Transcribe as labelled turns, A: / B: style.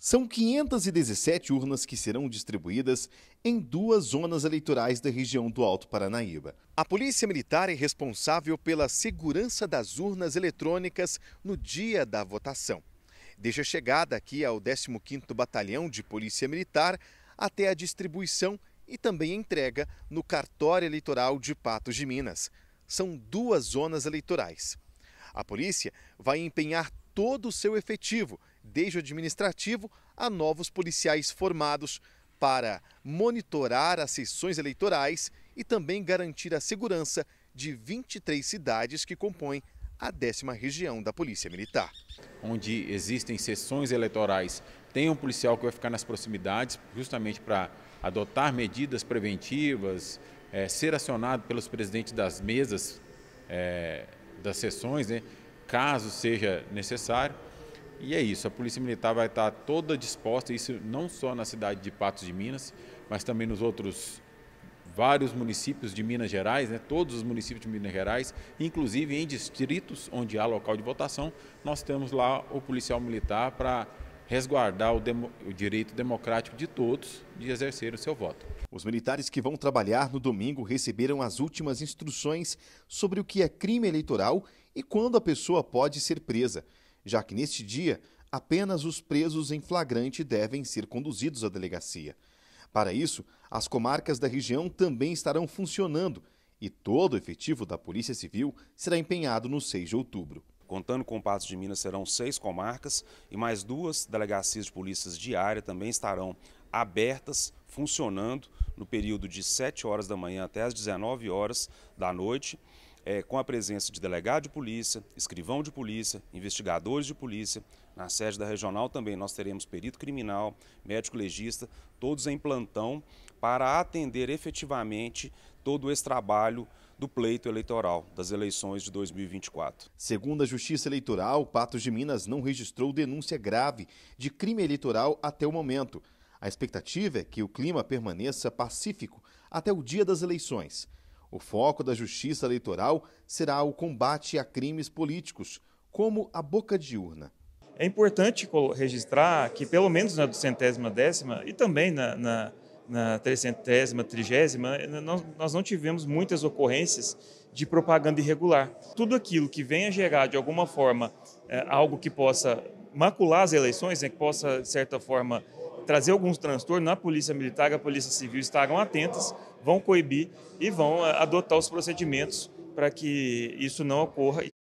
A: São 517 urnas que serão distribuídas em duas zonas eleitorais da região do Alto Paranaíba. A Polícia Militar é responsável pela segurança das urnas eletrônicas no dia da votação. Desde a chegada aqui ao 15º Batalhão de Polícia Militar até a distribuição e também a entrega no cartório eleitoral de Patos de Minas. São duas zonas eleitorais. A polícia vai empenhar todo o seu efetivo desde o administrativo a novos policiais formados para monitorar as sessões eleitorais e também garantir a segurança de 23 cidades que compõem
B: a décima região da Polícia Militar. Onde existem sessões eleitorais, tem um policial que vai ficar nas proximidades, justamente para adotar medidas preventivas, é, ser acionado pelos presidentes das mesas é, das sessões, né, caso seja necessário. E é isso, a Polícia Militar vai estar toda disposta, isso não só na cidade de Patos de Minas, mas também nos outros vários municípios de Minas Gerais, né, todos os municípios de Minas Gerais, inclusive em distritos onde há local de votação, nós temos lá o policial militar para resguardar o, demo, o, direito democrático de todos de exercer o seu voto. Os militares que vão
A: trabalhar no domingo receberam as últimas instruções sobre o que é crime eleitoral e quando a pessoa pode ser presa já que neste dia apenas os presos em flagrante devem ser conduzidos à delegacia. Para isso, as comarcas da região também estarão funcionando e todo o efetivo da Polícia Civil será empenhado no 6
C: de outubro. Contando com o Patos de Minas, serão seis comarcas e mais duas delegacias de polícias diária também estarão abertas, funcionando no período de 7 horas da manhã até as 19 horas da noite é, com a presença de delegado de polícia, escrivão de polícia, investigadores de polícia. Na sede da regional também nós teremos perito criminal, médico legista, todos em plantão para atender efetivamente todo esse trabalho do pleito eleitoral das eleições de 2024.
A: Segundo a Justiça Eleitoral, Patos de Minas não registrou denúncia grave de crime eleitoral até o momento. A expectativa é que o clima permaneça pacífico até o dia das eleições. O foco da justiça eleitoral será o combate a crimes políticos, como a boca de urna. É importante registrar que, pelo
D: menos na 210 décima e também na, na, na trigésima, eh, nós, nós não tivemos muitas ocorrências de propaganda irregular. Tudo aquilo que venha gerar, de alguma forma, é, algo que possa macular as eleições, né, que possa, de certa forma, trazer alguns transtornos, a Polícia Militar e a Polícia Civil estarão atentas, vão coibir e vão eh, adotar os procedimentos para que isso não ocorra.